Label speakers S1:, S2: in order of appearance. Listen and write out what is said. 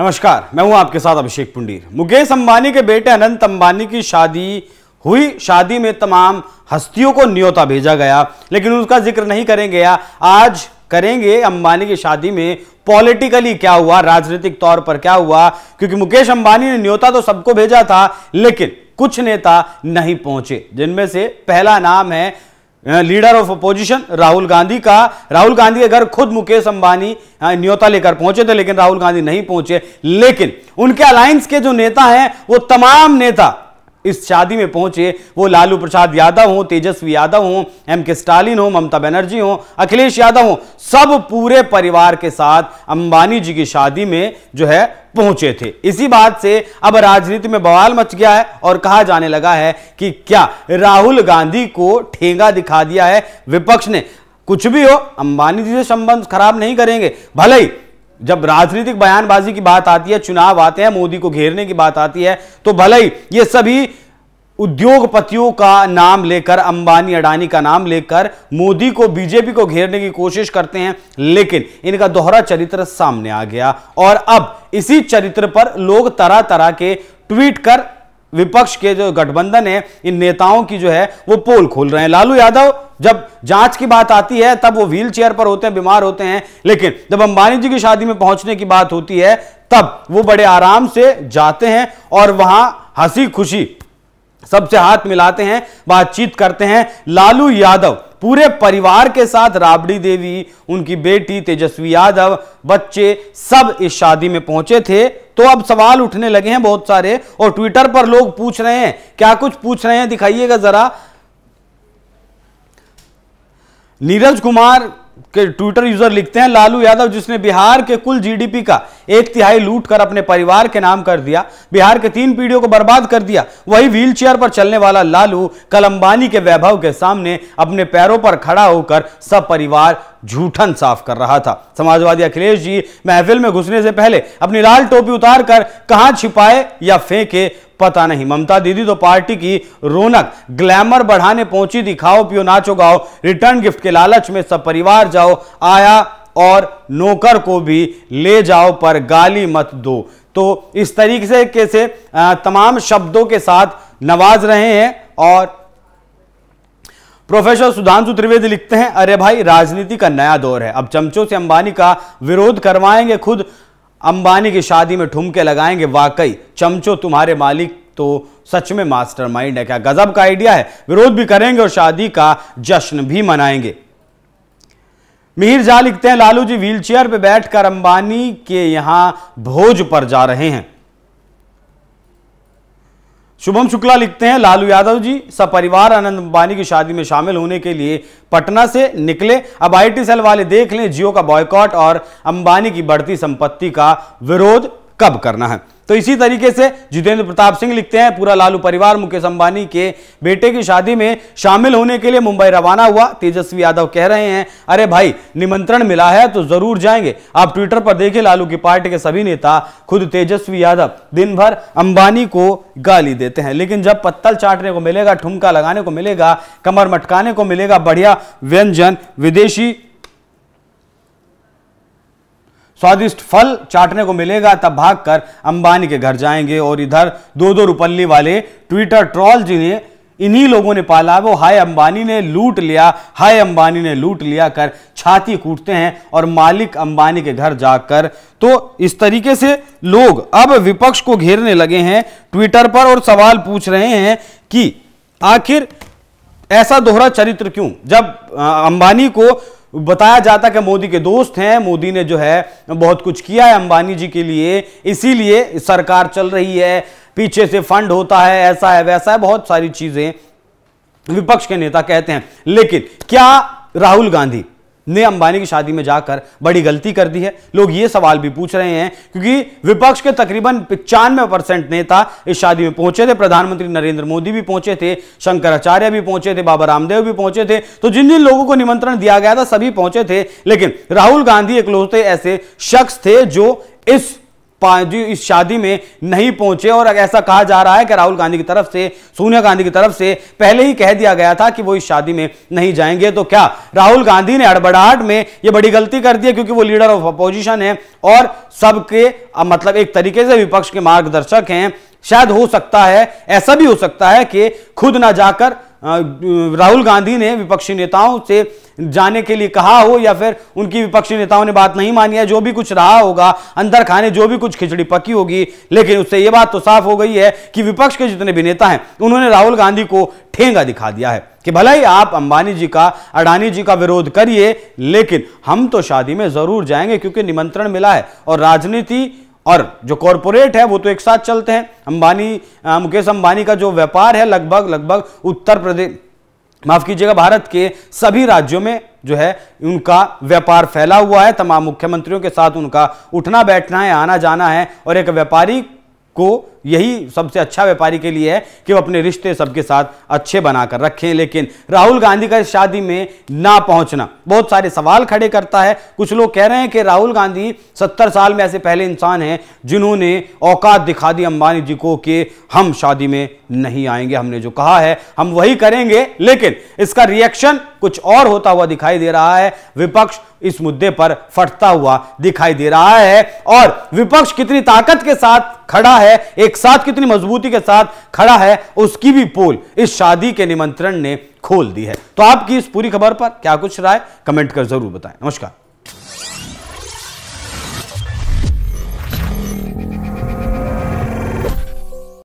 S1: नमस्कार मैं हूं आपके साथ अभिषेक पुंडीर मुकेश अंबानी के बेटे अनंत अंबानी की शादी हुई शादी में तमाम हस्तियों को न्योता भेजा गया लेकिन उसका जिक्र नहीं करेंगे आज करेंगे अंबानी की शादी में पॉलिटिकली क्या हुआ राजनीतिक तौर पर क्या हुआ क्योंकि मुकेश अंबानी ने न्योता तो सबको भेजा था लेकिन कुछ नेता नहीं पहुंचे जिनमें से पहला नाम है leader of opposition Rahul Gandhi का राहुल गांधी के घर खुद मुकेश अंबानी हाँ, न्योता लेकर पहुंचे थे लेकिन राहुल गांधी नहीं पहुंचे लेकिन उनके अलायंस के जो नेता हैं वो तमाम नेता इस शादी में पहुंचे वो लालू प्रसाद यादव हो तेजस्वी यादव हो एम के स्टालिन हो ममता बनर्जी हो अखिलेश यादव हो सब पूरे परिवार के साथ अंबानी जी की शादी में जो है पहुंचे थे इसी बात से अब राजनीति में बवाल मच गया है और कहा जाने लगा है कि क्या राहुल गांधी को ठेंगा दिखा दिया है विपक्ष ने कुछ भी हो अंबानी जी से संबंध खराब नहीं करेंगे भले ही जब राजनीतिक बयानबाजी की बात आती है चुनाव आते हैं मोदी को घेरने की बात आती है तो भले ही ये सभी उद्योगपतियों का नाम लेकर अंबानी अडानी का नाम लेकर मोदी को बीजेपी को घेरने की कोशिश करते हैं लेकिन इनका दोहरा चरित्र सामने आ गया और अब इसी चरित्र पर लोग तरह तरह के ट्वीट कर विपक्ष के जो गठबंधन है इन नेताओं की जो है वो पोल खोल रहे हैं लालू यादव जब जांच की बात आती है तब वो व्हील चेयर पर होते हैं बीमार होते हैं लेकिन जब अंबानी जी की शादी में पहुंचने की बात होती है तब वो बड़े आराम से जाते हैं और वहां हंसी खुशी सबसे हाथ मिलाते हैं बातचीत करते हैं लालू यादव पूरे परिवार के साथ राबड़ी देवी उनकी बेटी तेजस्वी यादव बच्चे सब इस शादी में पहुंचे थे तो अब सवाल उठने लगे हैं बहुत सारे और ट्विटर पर लोग पूछ रहे हैं क्या कुछ पूछ रहे हैं दिखाइएगा जरा नीरज कुमार के ट्विटर यूजर लिखते हैं लालू यादव जिसने बिहार के कुल जीडीपी का एक तिहाई लूट कर अपने परिवार के नाम कर दिया बिहार के तीन पीढ़ियों को बर्बाद कर दिया वही व्हीलचेयर पर चलने वाला लालू कलम्बानी के वैभव के सामने अपने पैरों पर खड़ा होकर सब परिवार झूठन साफ कर रहा था समाजवादी अखिलेश जी महफिल में घुसने से पहले अपनी लाल टोपी उतार कर कहां छिपाए या फेंके पता नहीं ममता दीदी तो पार्टी की रौनक ग्लैमर बढ़ाने पहुंची थी खाओ पियो नाचो गाओ रिटर्न गिफ्ट के लालच में सब परिवार जाओ आया और नौकर को भी ले जाओ पर गाली मत दो तो इस तरीके से तमाम शब्दों के साथ नवाज रहे हैं और प्रोफेसर सुधांशु त्रिवेदी लिखते हैं अरे भाई राजनीति का नया दौर है अब चमचों से अंबानी का विरोध करवाएंगे खुद अंबानी की शादी में ठुमके लगाएंगे वाकई चमचो तुम्हारे मालिक तो सच में मास्टरमाइंड है क्या गजब का आइडिया है विरोध भी करेंगे और शादी का जश्न भी मनाएंगे मिहिर झा लिखते हैं लालू जी व्हीलचेयर पर बैठकर अंबानी के यहां भोज पर जा रहे हैं शुभम शुक्ला लिखते हैं लालू यादव जी सपरिवार आनंद अंबानी की शादी में शामिल होने के लिए पटना से निकले अब आईटी सेल वाले देख लें जियो का बॉयकॉट और अंबानी की बढ़ती संपत्ति का विरोध कब करना है तो इसी तरीके से जितेंद्र प्रताप सिंह लिखते हैं पूरा लालू परिवार मुकेश अंबानी के बेटे की शादी में शामिल होने के लिए मुंबई रवाना हुआ तेजस्वी यादव कह रहे हैं अरे भाई निमंत्रण मिला है तो जरूर जाएंगे आप ट्विटर पर देखिए लालू की पार्टी के सभी नेता खुद तेजस्वी यादव दिन भर अंबानी को गाली देते हैं लेकिन जब पत्तल चाटने को मिलेगा ठुमका लगाने को मिलेगा कमर मटकाने को मिलेगा बढ़िया व्यंजन विदेशी स्वादिष्ट फल चाटने को मिलेगा तब भागकर अंबानी के घर जाएंगे और इधर दो दो रुपल्ली वाले ट्विटर ट्रॉल जिन्हें इन्हीं लोगों ने पाला वो हाय अंबानी ने लूट लिया हाय अंबानी ने लूट लिया कर छाती कूटते हैं और मालिक अंबानी के घर जाकर तो इस तरीके से लोग अब विपक्ष को घेरने लगे हैं ट्विटर पर और सवाल पूछ रहे हैं कि आखिर ऐसा दोहरा चरित्र क्यों जब अंबानी को बताया जाता कि मोदी के दोस्त हैं मोदी ने जो है बहुत कुछ किया है अंबानी जी के लिए इसीलिए सरकार चल रही है पीछे से फंड होता है ऐसा है वैसा है बहुत सारी चीजें विपक्ष के नेता कहते हैं लेकिन क्या राहुल गांधी ने अंबानी की शादी में जाकर बड़ी गलती कर दी है लोग ये सवाल भी पूछ रहे हैं क्योंकि विपक्ष के तकरीबन पिचानवे परसेंट नेता इस शादी में पहुंचे थे प्रधानमंत्री नरेंद्र मोदी भी पहुंचे थे शंकराचार्य भी पहुंचे थे बाबा रामदेव भी पहुंचे थे तो जिन जिन लोगों को निमंत्रण दिया गया था सभी पहुंचे थे लेकिन राहुल गांधी एक ऐसे शख्स थे जो इस जी इस शादी में नहीं पहुंचे और ऐसा कहा जा रहा है कि राहुल गांधी की तरफ से सोनिया गांधी की तरफ से पहले ही कह दिया गया था कि वो इस शादी में नहीं जाएंगे तो क्या राहुल गांधी ने अड़बड़ाहट में ये बड़ी गलती कर दी है क्योंकि वो लीडर ऑफ अपोजिशन है और सबके मतलब एक तरीके से विपक्ष के मार्गदर्शक हैं शायद हो सकता है ऐसा भी हो सकता है कि खुद ना जाकर राहुल गांधी ने विपक्षी नेताओं से जाने के लिए कहा हो या फिर उनकी विपक्षी नेताओं ने बात नहीं मानी है जो भी कुछ रहा होगा अंदर खाने जो भी कुछ खिचड़ी पकी होगी लेकिन उससे यह बात तो साफ हो गई है कि विपक्ष के जितने भी नेता हैं उन्होंने राहुल गांधी को ठेंगा दिखा दिया है कि भला ही आप अंबानी जी का अडानी जी का विरोध करिए लेकिन हम तो शादी में जरूर जाएंगे क्योंकि निमंत्रण मिला है और राजनीति और जो कॉरपोरेट है वो तो एक साथ चलते हैं अंबानी मुकेश अंबानी का जो व्यापार है लगभग लगभग उत्तर प्रदेश माफ कीजिएगा भारत के सभी राज्यों में जो है उनका व्यापार फैला हुआ है तमाम मुख्यमंत्रियों के साथ उनका उठना बैठना है आना जाना है और एक व्यापारी को यही सबसे अच्छा व्यापारी के लिए है कि वो अपने रिश्ते सबके साथ अच्छे बनाकर रखें लेकिन राहुल गांधी का इस शादी में ना पहुंचना बहुत सारे सवाल खड़े करता है कुछ लोग कह रहे हैं कि राहुल गांधी सत्तर साल में ऐसे पहले इंसान हैं जिन्होंने औकात दिखा दी अंबानी जी को कि हम शादी में नहीं आएंगे हमने जो कहा है हम वही करेंगे लेकिन इसका रिएक्शन कुछ और होता हुआ दिखाई दे रहा है विपक्ष इस मुद्दे पर फटता हुआ दिखाई दे रहा है और विपक्ष कितनी ताकत के साथ खड़ा है एक साथ कितनी मजबूती के साथ खड़ा है उसकी भी पोल इस शादी के निमंत्रण ने खोल दी है तो आपकी इस पूरी खबर पर क्या कुछ राय कमेंट कर जरूर बताएं नमस्कार